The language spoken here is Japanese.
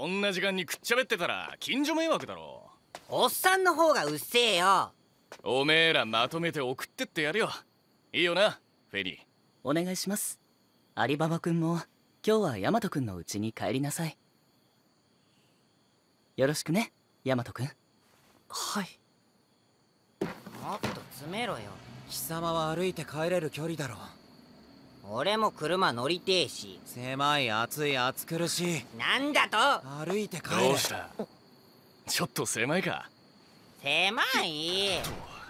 こんな時間にくっちゃべってたら近所迷惑だろおっさんの方がうっせえよおめえらまとめて送ってってやるよいいよなフェニーお願いしますアリババ君も今日はヤマト君のうちに帰りなさいよろしくねヤマト君はいもっと詰めろよ貴様は歩いて帰れる距離だろう俺も車乗りてえし狭い暑い暑苦しいなんだと歩いて帰るどうしたちょっと狭いか狭い